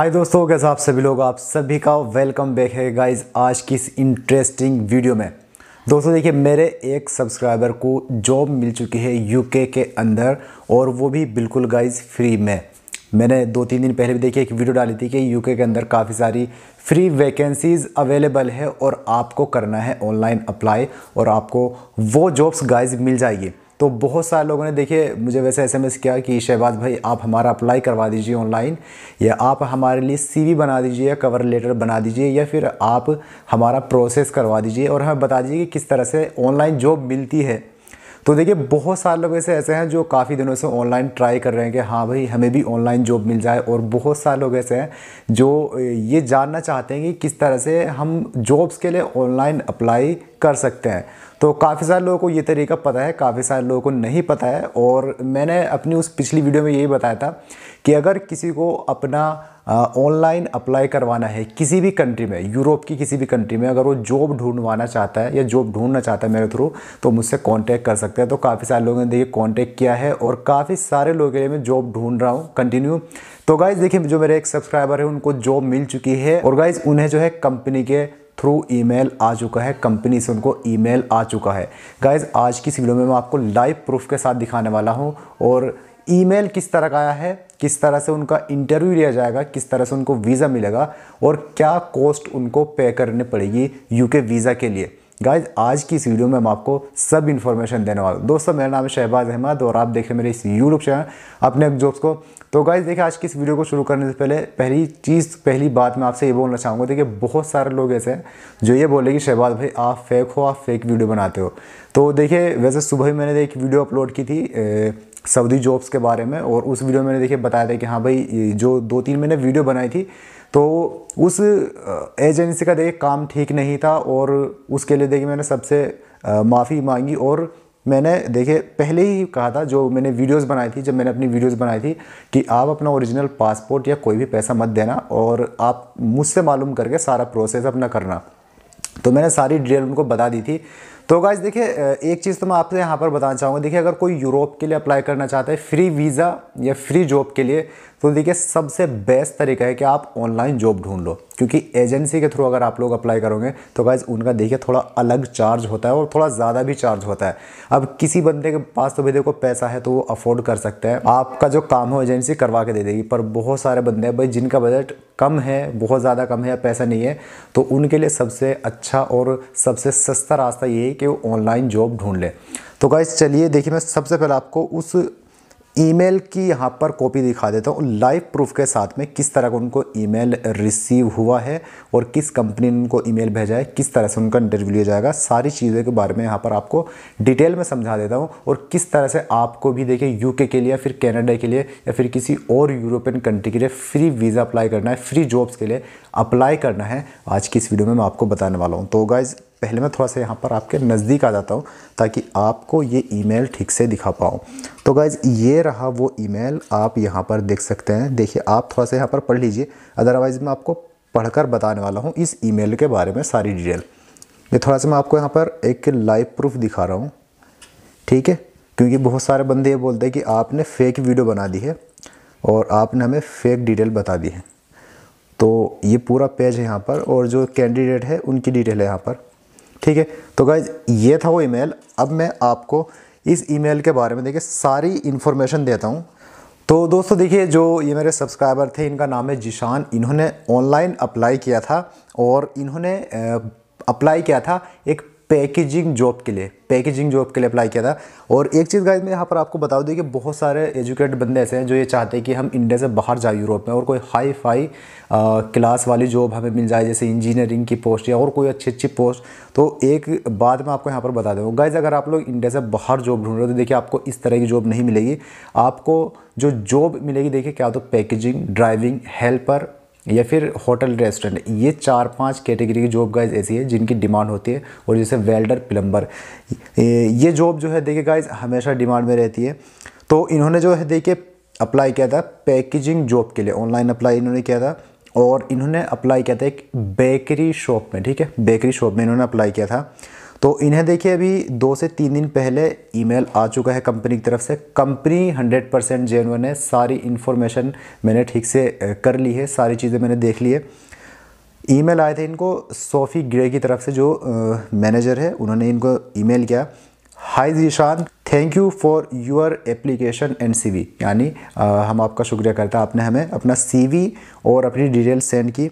हाय दोस्तों कैसे आप सभी लोग आप सभी का वेलकम बैक है गाइज आज की इस इंटरेस्टिंग वीडियो में दोस्तों देखिए मेरे एक सब्सक्राइबर को जॉब मिल चुकी है यूके के अंदर और वो भी बिल्कुल गाइज फ्री में मैंने दो तीन दिन पहले भी देखिए एक वीडियो डाली थी कि यूके के अंदर काफ़ी सारी फ्री वैकेंसीज़ अवेलेबल है और आपको करना है ऑनलाइन अप्लाई और आपको वो जॉब्स गाइज मिल जाएगी तो बहुत सारे लोगों ने देखिए मुझे वैसे एसएमएस किया कि शहबाज भाई आप हमारा अप्लाई करवा दीजिए ऑनलाइन या आप हमारे लिए सीवी बना दीजिए या कवर लेटर बना दीजिए या फिर आप हमारा प्रोसेस करवा दीजिए और हमें बता दीजिए कि किस तरह से ऑनलाइन जॉब मिलती है तो देखिए बहुत सारे लोग ऐसे ऐसे हैं जो काफ़ी दिनों से ऑनलाइन ट्राई कर रहे हैं कि हाँ भाई हमें भी ऑनलाइन जॉब मिल जाए और बहुत सारे लोग ऐसे हैं जो ये जानना चाहते हैं कि किस तरह से हम जॉब्स के लिए ऑनलाइन अप्लाई कर सकते हैं तो काफ़ी सारे लोगों को ये तरीका पता है काफ़ी सारे लोगों को नहीं पता है और मैंने अपनी उस पिछली वीडियो में यही बताया था कि अगर किसी को अपना ऑनलाइन अप्लाई करवाना है किसी भी कंट्री में यूरोप की किसी भी कंट्री में अगर वो जॉब ढूंढवाना चाहता है या जॉब ढूंढना चाहता है मेरे थ्रू तो मुझसे कांटेक्ट कर सकते हैं तो काफ़ी सारे लोगों ने देखिए कांटेक्ट किया है और काफ़ी सारे लोगों के लिए मैं जॉब ढूंढ रहा हूँ कंटिन्यू तो गाइज़ देखिए जो मेरे एक सब्सक्राइबर है उनको जॉब मिल चुकी है और गाइज़ उन्हें जो है कंपनी के थ्रू ईमेल आ चुका है कंपनी से उनको ईमेल आ चुका है गाइज आज की इस वीडियो में मैं आपको लाइव प्रूफ के साथ दिखाने वाला हूँ और ईमेल किस तरह का आया है किस तरह से उनका इंटरव्यू लिया जाएगा किस तरह से उनको वीज़ा मिलेगा और क्या कॉस्ट उनको पे करने पड़ेगी यूके वीज़ा के लिए गाइज आज की इस वीडियो में हम आपको सब इन्फॉर्मेशन देने वाले दोस्तों मेरा नाम है शहबाज अहमद और आप देखें मेरे इस यूट्यूब चैनल अपने जॉब्स को तो गाइज देखिए आज की इस वीडियो को शुरू करने से पहले पहली चीज़ पहली बात मैं आपसे ये बोलना चाहूँगा देखिए बहुत सारे लोग ऐसे हैं जो ये बोले कि शहबाज भाई आप फेक हो आप फेक वीडियो बनाते हो तो देखिए वैसे सुबह ही मैंने एक वीडियो अपलोड की थी सऊदी जॉब्स के बारे में और उस वीडियो में मैंने देखिए बताया था कि हाँ भाई जो दो तीन मैंने वीडियो बनाई थी तो उस एजेंसी का देखिए काम ठीक नहीं था और उसके लिए देखिए मैंने सबसे माफ़ी मांगी और मैंने देखे पहले ही कहा था जो मैंने वीडियोस बनाई थी जब मैंने अपनी वीडियोस बनाई थी कि आप अपना ओरिजिनल पासपोर्ट या कोई भी पैसा मत देना और आप मुझसे मालूम करके सारा प्रोसेस अपना करना तो मैंने सारी डिटेल उनको बता दी थी तो गाइज देखिए एक चीज़ तो मैं आपसे यहाँ पर बताना चाहूँगा देखिए अगर कोई यूरोप के लिए अप्लाई करना चाहता है फ्री वीज़ा या फ्री जॉब के लिए तो देखिए सबसे बेस्ट तरीका है कि आप ऑनलाइन जॉब ढूंढ लो क्योंकि एजेंसी के थ्रू अगर आप लोग अप्लाई करोगे तो गाइज उनका देखिए थोड़ा अलग चार्ज होता है और थोड़ा ज़्यादा भी चार्ज होता है अब किसी बंदे के पास तो भी देखो पैसा है तो वो अफोर्ड कर सकते हैं आपका जो काम है एजेंसी करवा के दे देगी पर बहुत सारे बंदे हैं भाई जिनका बजट कम है बहुत ज़्यादा कम है या पैसा नहीं है तो उनके लिए सबसे अच्छा और सबसे सस्ता रास्ता ये है कि वो ऑनलाइन जॉब ढूंढ लें तो गाइज चलिए देखिए मैं सबसे पहले आपको उस ईमेल की यहाँ पर कॉपी दिखा देता हूँ लाइव प्रूफ के साथ में किस तरह का उनको ईमेल रिसीव हुआ है और किस कंपनी ने उनको ईमेल भेजा है किस तरह से उनका इंटरव्यू लिया जाएगा सारी चीज़ों के बारे में यहाँ पर आपको डिटेल में समझा देता हूँ और किस तरह से आपको भी देखिए यूके के लिए या फिर कैनेडा के लिए या फिर किसी और यूरोपियन कंट्री के लिए फ्री वीज़ा अप्लाई करना है फ्री जॉब्स के लिए अप्लाई करना है आज की इस वीडियो में मैं आपको बताने वाला हूँ तो गाइज़ पहले मैं थोड़ा सा यहाँ पर आपके नज़दीक आ जाता हूँ ताकि आपको ये ईमेल ठीक से दिखा पाऊँ तो गाइज़ ये रहा वो ईमेल आप यहाँ पर देख सकते हैं देखिए आप थोड़ा सा यहाँ पर पढ़ लीजिए अदरवाइज़ मैं आपको पढ़कर बताने वाला हूँ इस ईमेल के बारे में सारी डिटेल ये थोड़ा सा मैं आपको यहाँ पर एक लाइव प्रूफ दिखा रहा हूँ ठीक है क्योंकि बहुत सारे बंदे ये बोलते हैं कि आपने फेक वीडियो बना दी है और आपने हमें फेक डिटेल बता दी है तो ये पूरा पेज है यहाँ पर और जो कैंडिडेट है उनकी डिटेल है यहाँ पर ठीक है तो गाइज ये था वो ईमेल अब मैं आपको इस ईमेल के बारे में देखिए सारी इन्फॉर्मेशन देता हूँ तो दोस्तों देखिए जो ये मेरे सब्सक्राइबर थे इनका नाम है जिशान इन्होंने ऑनलाइन अप्लाई किया था और इन्होंने अप्लाई किया था एक पैकेजिंग जॉब के लिए पैकेजिंग जॉब के लिए अप्लाई किया था और एक चीज़ गाइज मैं यहाँ पर आपको बता दूँ कि बहुत सारे एजुकेटेड बंदे ऐसे हैं जो ये चाहते हैं कि हम इंडिया से बाहर जाए यूरोप में और कोई हाई फाई क्लास वाली जॉब हमें मिल जाए जैसे इंजीनियरिंग की पोस्ट या और कोई अच्छी अच्छी पोस्ट तो एक बात मैं आपको यहाँ पर बता दूँ गाइज अगर आप लोग इंडिया से बाहर जॉब ढूंढ रहे हो तो देखिए आपको इस तरह की जॉब नहीं मिलेगी आपको जो जॉब मिलेगी देखिए क्या तो पैकेजिंग ड्राइविंग हेल्पर या फिर होटल रेस्टोरेंट ये चार पांच कैटेगरी की जॉब गाइज ऐसी है जिनकी डिमांड होती है और जैसे वेल्डर प्लम्बर ये जॉब जो है देखिए गाइज हमेशा डिमांड में रहती है तो इन्होंने जो है देखिए अप्लाई किया था पैकेजिंग जॉब के लिए ऑनलाइन अप्लाई इन्होंने किया था और इन्होंने अप्लाई किया था एक बेकरी शॉप में ठीक है बेकरी शॉप में इन्होंने अप्लाई किया था तो इन्हें देखिए अभी दो से तीन दिन पहले ईमेल आ चुका है कंपनी की तरफ से कंपनी 100 परसेंट जेनवन है सारी इन्फॉर्मेशन मैंने ठीक से कर ली है सारी चीज़ें मैंने देख ली है ईमेल आए थे इनको सोफ़ी ग्रे की तरफ से जो मैनेजर है उन्होंने इनको ईमेल किया hi Zeeshan thank you for your application and CV यानी हम आपका शुक्रिया करते हैं आपने हमें अपना सीवी और अपनी डिटेल सेंड की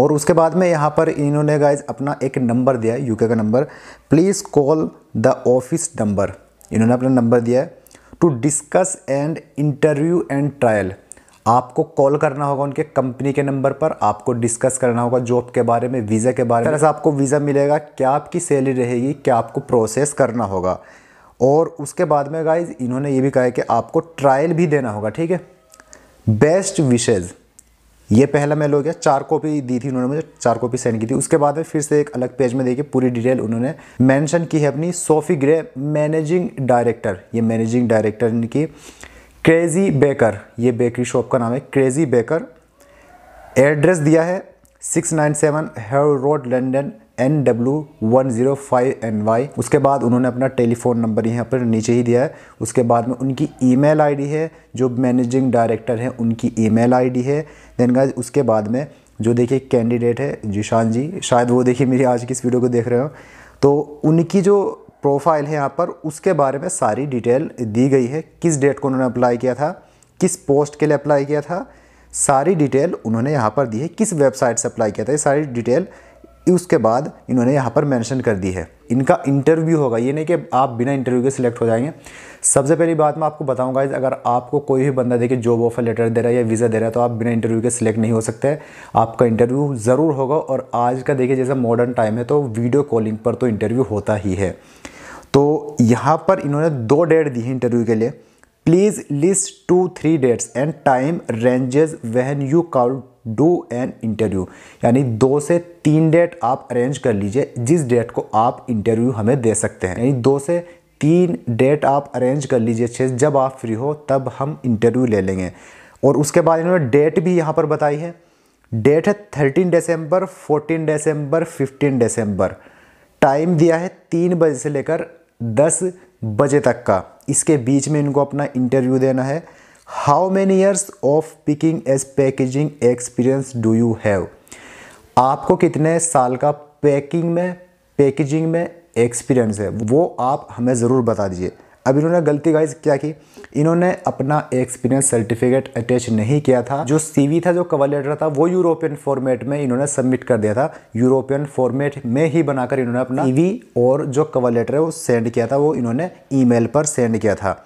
और उसके बाद में यहाँ पर इन्होंने गाइज अपना एक नंबर दिया है यूके का number please call the office number इन्होंने अपना नंबर दिया है to discuss and interview and trial आपको कॉल करना होगा उनके कंपनी के नंबर पर आपको डिस्कस करना होगा जॉब के बारे में वीज़ा के बारे में तरह आपको वीज़ा मिलेगा क्या आपकी सैलरी रहेगी क्या आपको प्रोसेस करना होगा और उसके बाद में गाइज इन्होंने ये भी कहा है कि आपको ट्रायल भी देना होगा ठीक है बेस्ट विशेज़ ये पहला मेल हो गया चार कॉपी दी थी उन्होंने मुझे चार कॉपी सेंड की थी उसके बाद में फिर से एक अलग पेज में देखिए पूरी डिटेल उन्होंने मेंशन की है अपनी सोफी ग्रे मैनेजिंग डायरेक्टर ये मैनेजिंग डायरेक्टर इनकी क्रेजी बेकर ये बेकरी शॉप का नाम है क्रेजी बेकर एड्रेस दिया है six nine seven have road London N W one zero five N Y उसके बाद उन्होंने अपना टेलीफोन नंबर यहाँ पर नीचे ही दिया है उसके बाद में उनकी ईमेल आईडी है जो मैनेजिंग डायरेक्टर हैं उनकी ईमेल आईडी है देन गाइज उसके बाद में जो देखिए कैंडिडेट है जिशान जी शायद वो देखिए मेरी आज की इस वीडियो को देख रहे हो तो उनकी जो प्रोफाइल है यहाँ पर उसके बारे में सारी डिटेल दी गई है किस डेट को उन्होंने अप्लाई किया था किस पोस्ट के लिए अप्लाई किया था सारी डिटेल उन्होंने यहाँ पर दी है किस वेबसाइट से अप्लाई किया था ये सारी डिटेल उसके बाद इन्होंने यहाँ पर मेंशन कर दी है इनका इंटरव्यू होगा ये नहीं कि आप बिना इंटरव्यू के सिलेक्ट हो जाएंगे सबसे पहली बात मैं आपको बताऊंगा अगर आपको कोई भी बंदा देखे जॉब ऑफर लेटर दे रहा है या वीज़ा दे रहा है तो आप बिना इंटरव्यू के सिलेक्ट नहीं हो सकते आपका इंटरव्यू ज़रूर होगा और आज का देखिए जैसा मॉडर्न टाइम है तो वीडियो कॉलिंग पर तो इंटरव्यू होता ही है तो यहाँ पर इन्होंने दो डेट दी है इंटरव्यू के लिए please list two three dates and time ranges when you call do an interview यानी दो से तीन डेट आप अरेंज कर लीजिए जिस डेट को आप इंटरव्यू हमें दे सकते हैं यानी दो से तीन डेट आप अरेंज कर लीजिए अच्छे जब आप फ्री हो तब हम इंटरव्यू ले लेंगे और उसके बाद इन्होंने डेट भी यहाँ पर बताई है डेट है थर्टीन दिसंबर फोर्टीन दिसंबर फिफ्टीन दिसंबर टाइम दिया है तीन बजे से लेकर दस बजे तक का इसके बीच में इनको अपना इंटरव्यू देना है how many years of picking as packaging experience do you have आपको कितने साल का पैकिंग में पैकेजिंग में एक्सपीरियंस है वो आप हमें ज़रूर बता दीजिए अब इन्होंने गलती गाइज क्या की इन्होंने अपना एक्सपीरियंस सर्टिफिकेट अटैच नहीं किया था जो सीवी था जो कवर लेटर था वो यूरोपियन फॉर्मेट में इन्होंने सबमिट कर दिया था यूरोपियन फॉर्मेट में ही बनाकर इन्होंने अपना सीवी और जो कवर लेटर है वो सेंड किया था वो इन्होंने ईमेल पर सेंड किया था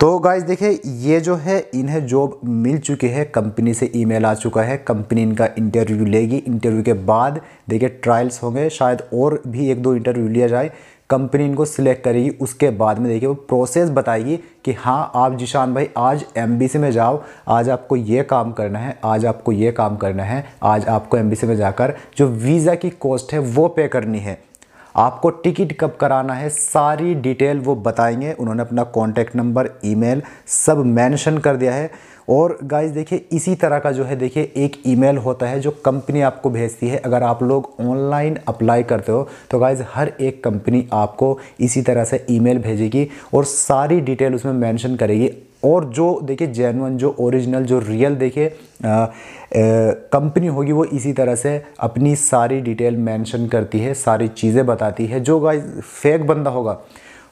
तो गाइज देखिए ये जो है इन्हें जॉब मिल चुकी है कंपनी से ईमेल आ चुका है कंपनी इनका इंटरव्यू लेगी इंटरव्यू के बाद देखिए ट्रायल्स होंगे शायद और भी एक दो इंटरव्यू लिया जाए कंपनी इनको सिलेक्ट करेगी उसके बाद में देखिए वो प्रोसेस बताएगी कि हाँ आप जिशान भाई आज एम में जाओ आज आपको ये काम करना है आज आपको ये काम करना है आज आपको एम में जाकर जो वीज़ा की कॉस्ट है वो पे करनी है आपको टिकट कब कराना है सारी डिटेल वो बताएंगे उन्होंने अपना कॉन्टैक्ट नंबर ईमेल सब मेंशन कर दिया है और गाइस देखिए इसी तरह का जो है देखिए एक ईमेल होता है जो कंपनी आपको भेजती है अगर आप लोग ऑनलाइन अप्लाई करते हो तो गाइस हर एक कंपनी आपको इसी तरह से ईमेल भेजेगी और सारी डिटेल उसमें मेंशन करेगी और जो देखिए जेनवन जो ओरिजिनल जो रियल देखिए कंपनी होगी वो इसी तरह से अपनी सारी डिटेल मेंशन करती है सारी चीज़ें बताती है जो गाइस फेक बंदा होगा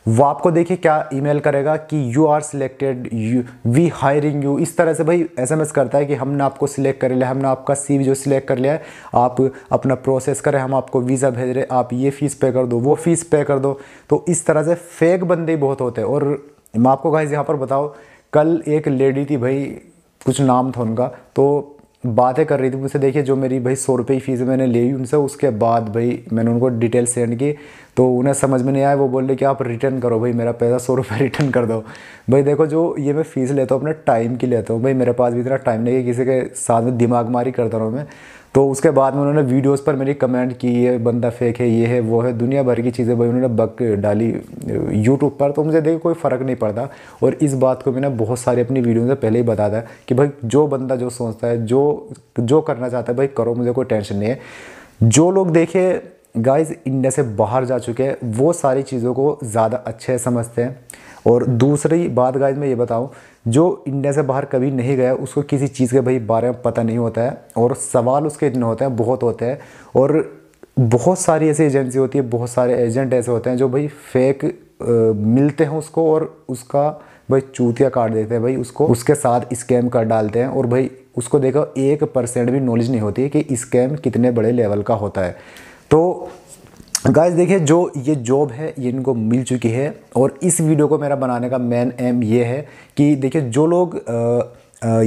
वो आपको देखिए क्या ईमेल करेगा कि you are selected you we hiring you इस तरह से भाई एसएमएस करता है कि हमने आपको सिलेक्ट कर लिया हमने आपका सीवी जो सिलेक्ट कर लिया है आप अपना प्रोसेस करें हम आपको वीज़ा भेज रहे आप ये फ़ीस पे कर दो वो फ़ीस पे कर दो तो इस तरह से फेक बंदे बहुत होते हैं और मैं आपको कहा यहाँ पर बताओ कल एक लेडी थी भाई कुछ नाम था उनका तो बातें कर रही थी मुझसे देखिए जो मेरी भाई सौ रुपये की फ़ीस मैंने ली हुई उनसे उसके बाद भाई मैंने उनको डिटेल सेंड की तो उन्हें समझ में नहीं आया वो बोल रहे कि आप रिटर्न करो भाई मेरा पैसा सौ रुपये रिटर्न कर दो भाई देखो जो ये मैं फ़ीस लेता हूँ अपने टाइम की लेता हूँ भाई मेरे पास भी इतना टाइम नहीं है किसी के साथ में दिमाग मारी करता रहा मैं तो उसके बाद में उन्होंने वीडियोस पर मेरी कमेंट की ये बंदा फेक है ये है वो है दुनिया भर की चीज़ें भाई उन्होंने बक डाली यूट्यूब पर तो मुझे देखिए कोई फ़र्क नहीं पड़ता और इस बात को मैंने बहुत सारी अपनी वीडियो से पहले ही बता था कि भाई जो बंदा जो सोचता है जो जो करना चाहता है भाई करो मुझे कोई टेंशन नहीं है जो लोग देखे गाइस इंडिया से बाहर जा चुके हैं वो सारी चीज़ों को ज़्यादा अच्छे समझते हैं और दूसरी बात गाइस मैं ये बताऊं जो इंडिया से बाहर कभी नहीं गया उसको किसी चीज़ के भाई बारे में पता नहीं होता है और सवाल उसके इतने होते हैं बहुत होते हैं और बहुत सारी ऐसी एजेंसी होती है बहुत सारे एजेंट ऐसे होते हैं जो भाई फेक मिलते हैं उसको और उसका भाई चूतिया काट देते हैं भाई उसको उसके साथ स्कैम कर डालते हैं और भाई उसको देखो एक परसेंट भी नॉलेज नहीं होती कि स्कैम कितने बड़े लेवल का होता है तो गाइस देखिए जो ये जॉब है ये इनको मिल चुकी है और इस वीडियो को मेरा बनाने का मेन एम ये है कि देखिए जो लोग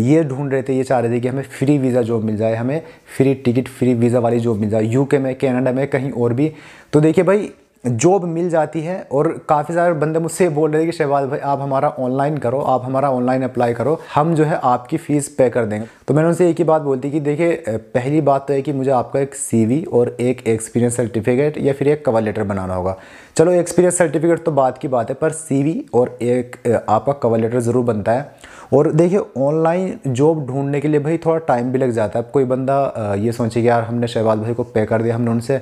ये ढूंढ रहे थे ये चाह रहे थे कि हमें फ्री वीज़ा जॉब मिल जाए हमें फ्री टिकट फ्री वीज़ा वाली जॉब मिल जाए यूके में कनाडा में कहीं और भी तो देखिए भाई जॉब मिल जाती है और काफ़ी सारे बंदे मुझसे बोल रहे हैं कि शहबाज भाई आप हमारा ऑनलाइन करो आप हमारा ऑनलाइन अप्लाई करो हम जो है आपकी फ़ीस पे कर देंगे तो मैंने उनसे एक ही बात बोलती कि देखिए पहली बात तो है कि मुझे आपका एक सीवी और एक एक्सपीरियंस सर्टिफिकेट या फिर एक कवर लेटर बनाना होगा चलो एक्सपीरियंस सर्टिफिकेट तो बात की बात है पर सी और एक आपका कवर लेटर ज़रूर बनता है और देखिए ऑनलाइन जॉब ढूंढने के लिए भाई थोड़ा टाइम भी लग जाता है अब कोई बंदा ये सोचे कि यार हमने शहबाज भाई को पे कर दिया हमने उनसे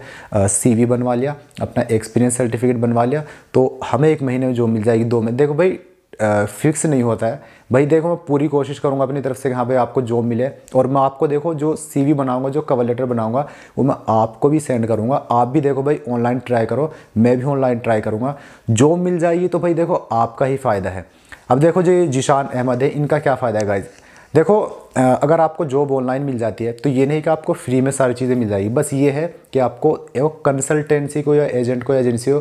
सी बनवा लिया अपना एक्स एक्सपीरियंस सर्टिफिकेट बनवा लिया तो हमें एक महीने में जो मिल जाएगी दो में देखो भाई फिक्स नहीं होता है भाई देखो मैं पूरी कोशिश करूँगा अपनी तरफ से कि हाँ भाई आपको जॉब मिले और मैं आपको देखो जो सीवी बनाऊँगा जो कवर लेटर बनाऊँगा वो मैं आपको भी सेंड करूँगा आप भी देखो भाई ऑनलाइन ट्राई करो मैं भी ऑनलाइन ट्राई करूँगा जॉब मिल जाएगी तो भाई देखो आपका ही फ़ायदा है अब देखो जो ये जिशान अहमद है इनका क्या फ़ायदा है गाइज देखो अगर आपको जॉब ऑनलाइन मिल जाती है तो ये नहीं कि आपको फ्री में सारी चीज़ें मिल जाएगी बस ये है कि आपको कंसल्टेंसी को या एजेंट को एजेंसी को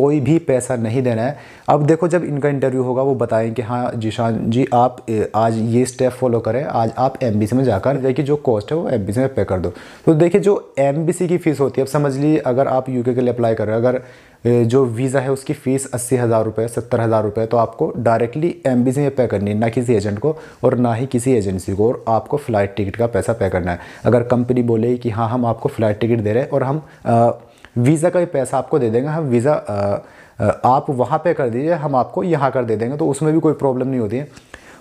कोई भी पैसा नहीं देना है अब देखो जब इनका इंटरव्यू होगा वो बताएं कि हाँ जिशान जी आप आज ये स्टेप फॉलो करें आज आप एम में जाकर देखिए जो कॉस्ट है वो एम में पे कर दो तो देखिए जो एम की फ़ीस होती है अब समझ लीजिए अगर आप यू के लिए अप्लाई कर रहे हो अगर जो वीज़ा है उसकी फ़ीस अस्सी हज़ार रुपये सत्तर हज़ार रुपये तो आपको डायरेक्टली एम में पे करनी है ना किसी एजेंट को और ना ही किसी एजेंसी को और आपको फ़्लाइट टिकट का पैसा पे करना है अगर कंपनी बोले कि हाँ हम आपको फ़्लाइट टिकट दे रहे हैं और हम वीज़ा का भी पैसा आपको दे देंगे हम वीज़ा आप वहाँ पे कर दीजिए हम आपको यहाँ कर दे देंगे तो उसमें भी कोई प्रॉब्लम नहीं होती है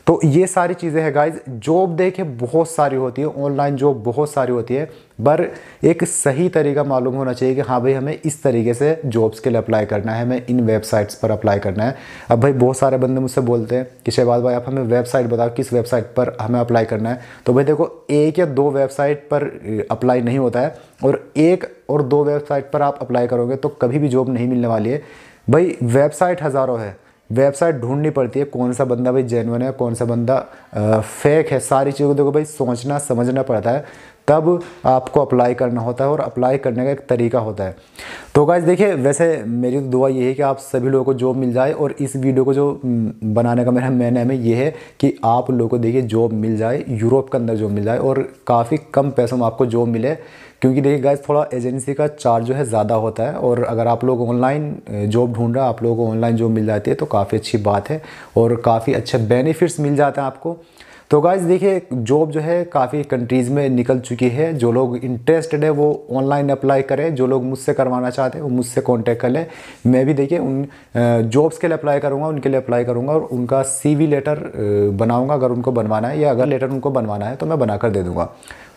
तो ये सारी चीज़ें हैं गाइज जॉब देखे बहुत सारी होती है ऑनलाइन जॉब बहुत सारी होती है पर एक सही तरीका मालूम होना चाहिए कि हाँ भाई हमें इस तरीके से जॉब्स के लिए अप्लाई करना है हमें इन वेबसाइट्स पर अप्लाई करना है अब भाई बहुत सारे बंदे मुझसे बोलते हैं कि शहबाज भाई आप हमें वेबसाइट बताओ किस वेबसाइट पर हमें अप्लाई करना है तो भाई देखो एक या दो वेबसाइट पर अप्लाई नहीं होता है और एक और दो वेबसाइट पर आप अप्लाई करोगे तो कभी भी जॉब नहीं मिलने वाली है भाई वेबसाइट हज़ारों है वेबसाइट ढूंढनी पड़ती है कौन सा बंदा भाई जेनवन है कौन सा बंदा फेक है सारी चीज़ों को देखो भाई सोचना समझना पड़ता है तब आपको अप्लाई करना होता है और अप्लाई करने का एक तरीका होता है तो गाइज देखिए वैसे मेरी तो दुआ ये है कि आप सभी लोगों को जॉब मिल जाए और इस वीडियो को जो बनाने का मेरा मैंने हमें यह है कि आप लोगों को देखिए जॉब मिल जाए यूरोप के अंदर जॉब मिल जाए और काफ़ी कम पैसों में आपको जॉब मिले क्योंकि देखिए गाइज थोड़ा एजेंसी का चार्ज जो है ज़्यादा होता है और अगर आप लोग ऑनलाइन जॉब ढूंढ रहे हैं आप लोगों को ऑनलाइन जॉब मिल जाती है तो काफ़ी अच्छी बात है और काफ़ी अच्छे बेनिफिट्स मिल जाते हैं आपको तो गाइज देखिए जॉब जो है काफ़ी कंट्रीज़ में निकल चुकी है जो लोग इंटरेस्टेड है वो ऑनलाइन अप्लाई करें जो लोग मुझसे करवाना चाहते हैं वो मुझसे कॉन्टैक्ट कर लें मैं भी देखिए उन जॉब्स के लिए अप्लाई करूँगा उनके लिए अप्लाई करूँगा और उनका सी लेटर बनाऊँगा अगर उनको बनवाना है या अगर लेटर उनको बनवाना है तो मैं बना कर दे दूँगा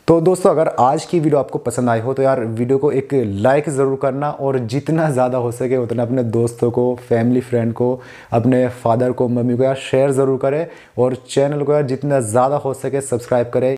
तो दोस्तों अगर आज की वीडियो आपको पसंद आई हो तो यार वीडियो को एक लाइक ज़रूर करना और जितना ज़्यादा हो सके उतना अपने दोस्तों को फैमिली फ्रेंड को अपने फादर को मम्मी को यार शेयर ज़रूर करें और चैनल को यार जितना ज़्यादा हो सके सब्सक्राइब करें